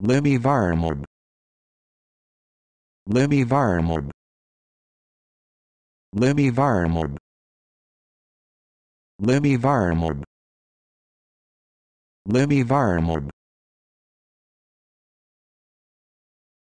Libby Varmorb. Libby Varmorb. Libby Varmorb. Libby Varmorb. Libby Varmorb.